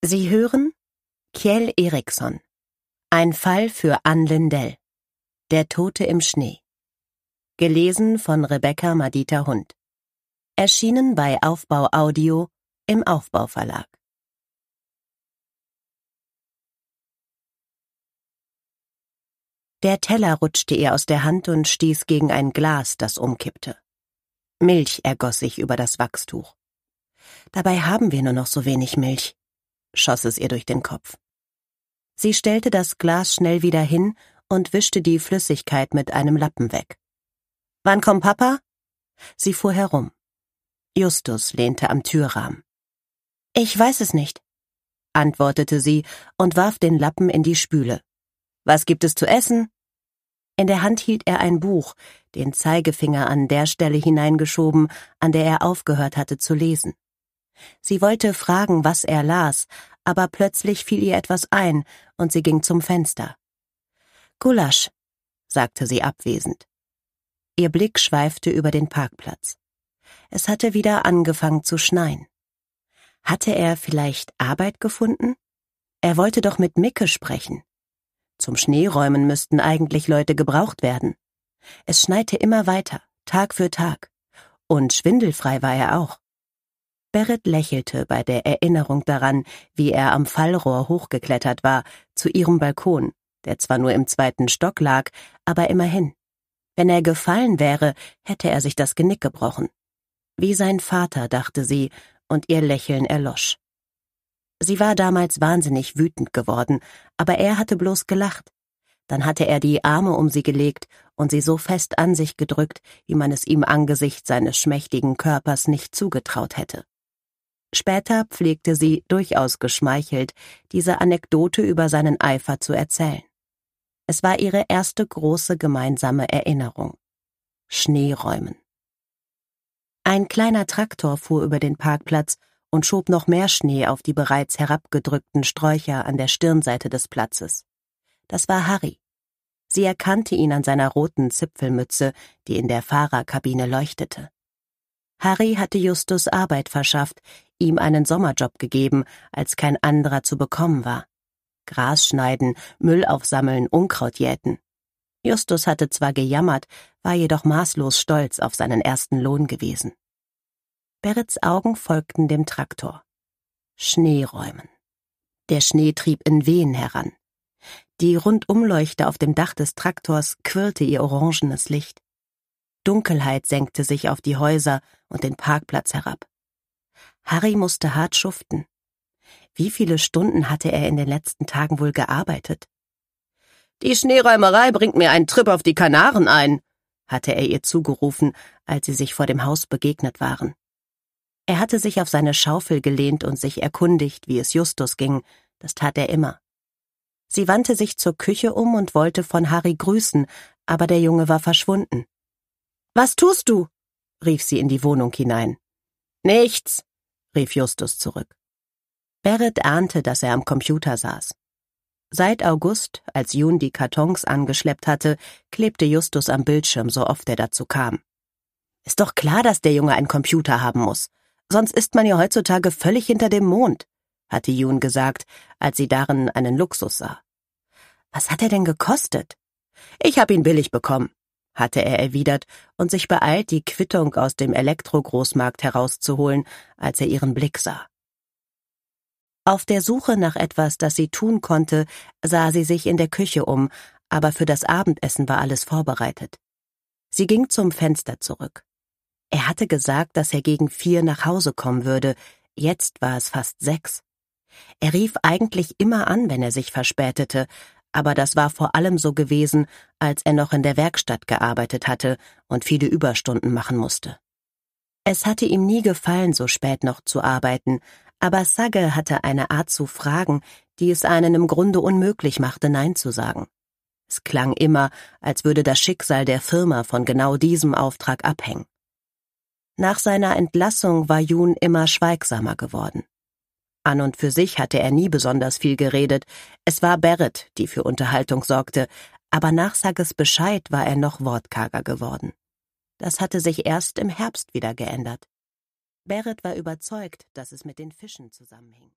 Sie hören Kjell Eriksson. Ein Fall für Ann Lindell. Der Tote im Schnee. Gelesen von Rebecca Madita Hund. Erschienen bei Aufbau Audio im Aufbau Verlag. Der Teller rutschte ihr aus der Hand und stieß gegen ein Glas, das umkippte. Milch ergoss sich über das Wachstuch. Dabei haben wir nur noch so wenig Milch schoss es ihr durch den Kopf. Sie stellte das Glas schnell wieder hin und wischte die Flüssigkeit mit einem Lappen weg. Wann kommt Papa? Sie fuhr herum. Justus lehnte am Türrahmen. Ich weiß es nicht, antwortete sie und warf den Lappen in die Spüle. Was gibt es zu essen? In der Hand hielt er ein Buch, den Zeigefinger an der Stelle hineingeschoben, an der er aufgehört hatte zu lesen. Sie wollte fragen, was er las, aber plötzlich fiel ihr etwas ein und sie ging zum Fenster. Gulasch, sagte sie abwesend. Ihr Blick schweifte über den Parkplatz. Es hatte wieder angefangen zu schneien. Hatte er vielleicht Arbeit gefunden? Er wollte doch mit Micke sprechen. Zum Schneeräumen müssten eigentlich Leute gebraucht werden. Es schneite immer weiter, Tag für Tag. Und schwindelfrei war er auch. Barrett lächelte bei der Erinnerung daran, wie er am Fallrohr hochgeklettert war, zu ihrem Balkon, der zwar nur im zweiten Stock lag, aber immerhin. Wenn er gefallen wäre, hätte er sich das Genick gebrochen. Wie sein Vater, dachte sie, und ihr Lächeln erlosch. Sie war damals wahnsinnig wütend geworden, aber er hatte bloß gelacht. Dann hatte er die Arme um sie gelegt und sie so fest an sich gedrückt, wie man es ihm angesichts seines schmächtigen Körpers nicht zugetraut hätte. Später pflegte sie, durchaus geschmeichelt, diese Anekdote über seinen Eifer zu erzählen. Es war ihre erste große gemeinsame Erinnerung. Schneeräumen. Ein kleiner Traktor fuhr über den Parkplatz und schob noch mehr Schnee auf die bereits herabgedrückten Sträucher an der Stirnseite des Platzes. Das war Harry. Sie erkannte ihn an seiner roten Zipfelmütze, die in der Fahrerkabine leuchtete. Harry hatte Justus Arbeit verschafft, ihm einen Sommerjob gegeben, als kein anderer zu bekommen war. Gras schneiden, Müll aufsammeln, Unkraut jäten. Justus hatte zwar gejammert, war jedoch maßlos stolz auf seinen ersten Lohn gewesen. Berrits Augen folgten dem Traktor. Schneeräumen. Der Schnee trieb in Wehen heran. Die Rundumleuchte auf dem Dach des Traktors quirlte ihr orangenes Licht. Dunkelheit senkte sich auf die Häuser und den Parkplatz herab. Harry musste hart schuften. Wie viele Stunden hatte er in den letzten Tagen wohl gearbeitet? Die Schneeräumerei bringt mir einen Trip auf die Kanaren ein, hatte er ihr zugerufen, als sie sich vor dem Haus begegnet waren. Er hatte sich auf seine Schaufel gelehnt und sich erkundigt, wie es Justus ging, das tat er immer. Sie wandte sich zur Küche um und wollte von Harry grüßen, aber der Junge war verschwunden. Was tust du? rief sie in die Wohnung hinein. Nichts, rief Justus zurück. Barrett ahnte, dass er am Computer saß. Seit August, als Jun die Kartons angeschleppt hatte, klebte Justus am Bildschirm, so oft er dazu kam. Ist doch klar, dass der Junge einen Computer haben muss. Sonst ist man ja heutzutage völlig hinter dem Mond, hatte Jun gesagt, als sie darin einen Luxus sah. Was hat er denn gekostet? Ich hab ihn billig bekommen hatte er erwidert und sich beeilt, die Quittung aus dem Elektrogroßmarkt herauszuholen, als er ihren Blick sah. Auf der Suche nach etwas, das sie tun konnte, sah sie sich in der Küche um, aber für das Abendessen war alles vorbereitet. Sie ging zum Fenster zurück. Er hatte gesagt, dass er gegen vier nach Hause kommen würde, jetzt war es fast sechs. Er rief eigentlich immer an, wenn er sich verspätete, aber das war vor allem so gewesen, als er noch in der Werkstatt gearbeitet hatte und viele Überstunden machen musste. Es hatte ihm nie gefallen, so spät noch zu arbeiten, aber Sagge hatte eine Art zu fragen, die es einen im Grunde unmöglich machte, Nein zu sagen. Es klang immer, als würde das Schicksal der Firma von genau diesem Auftrag abhängen. Nach seiner Entlassung war Jun immer schweigsamer geworden. An und für sich hatte er nie besonders viel geredet. Es war Barrett, die für Unterhaltung sorgte, aber nach Sages Bescheid war er noch wortkarger geworden. Das hatte sich erst im Herbst wieder geändert. Barrett war überzeugt, dass es mit den Fischen zusammenhing.